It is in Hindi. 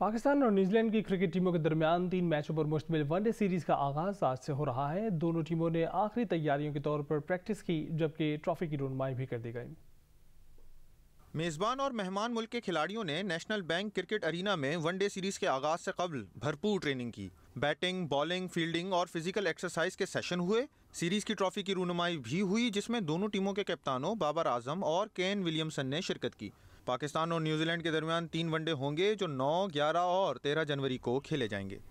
पाकिस्तान और न्यूजीलैंड की क्रिकेट टीमों के दरमियान तीन मैचों पर मुश्तमिल वनडे सीरीज का आगाज आज से हो रहा है दोनों टीमों ने आखिरी तैयारियों के तौर पर प्रैक्टिस की जबकि ट्रॉफी की रोनमाई भी कर दी गई मेज़बान और मेहमान मुल्क के खिलाड़ियों ने नेशनल बैंक क्रिकेट अरीना में वनडे सीरीज के आगाज से कबल भरपूर ट्रेनिंग की बैटिंग बॉलिंग फील्डिंग और फिजिकल एक्सरसाइज के सेशन हुए सीरीज की ट्रॉफी की रूनुमाई भी हुई जिसमें दोनों टीमों के कप्तानों बाबर आजम और केन विलियमसन ने शिरकत की पाकिस्तान और न्यूजीलैंड के दरमियान तीन वनडे होंगे जो 9, 11 और 13 जनवरी को खेले जाएंगे